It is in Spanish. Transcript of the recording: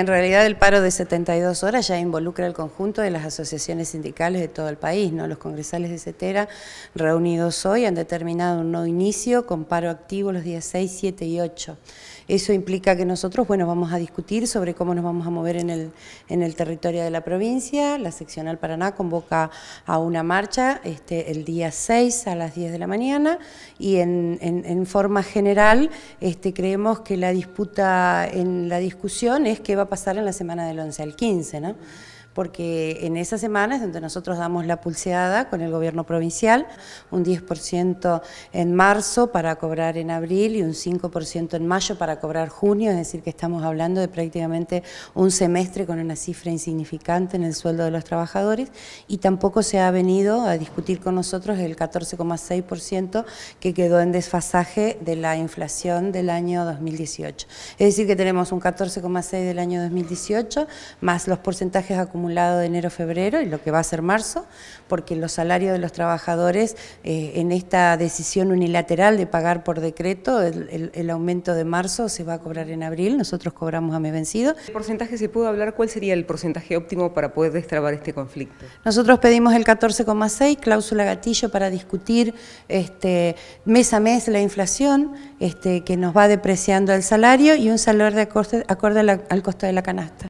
En realidad el paro de 72 horas ya involucra el conjunto de las asociaciones sindicales de todo el país, ¿no? Los congresales de CETERA reunidos hoy han determinado un no inicio con paro activo los días 6, 7 y 8. Eso implica que nosotros, bueno, vamos a discutir sobre cómo nos vamos a mover en el, en el territorio de la provincia. La seccional Paraná convoca a una marcha este, el día 6 a las 10 de la mañana y en, en forma general este, creemos que la disputa en la discusión es que va a pasar en la semana del 11 al 15, ¿no? porque en esas semanas donde nosotros damos la pulseada con el gobierno provincial, un 10% en marzo para cobrar en abril y un 5% en mayo para cobrar junio, es decir, que estamos hablando de prácticamente un semestre con una cifra insignificante en el sueldo de los trabajadores y tampoco se ha venido a discutir con nosotros el 14,6% que quedó en desfasaje de la inflación del año 2018. Es decir, que tenemos un 14,6% del año 2018 más los porcentajes acumulados lado de enero-febrero y lo que va a ser marzo, porque los salarios de los trabajadores eh, en esta decisión unilateral de pagar por decreto, el, aumento de marzo se va a cobrar en abril, nosotros cobramos a mes vencido. ¿El porcentaje se pudo hablar? ¿Cuál sería el porcentaje óptimo para poder destrabar este conflicto? Nosotros pedimos el 14,6, cláusula gatillo para discutir este, mes a mes la inflación este, que nos va depreciando el salario y un salario de acorde, acorde al costo de la canasta.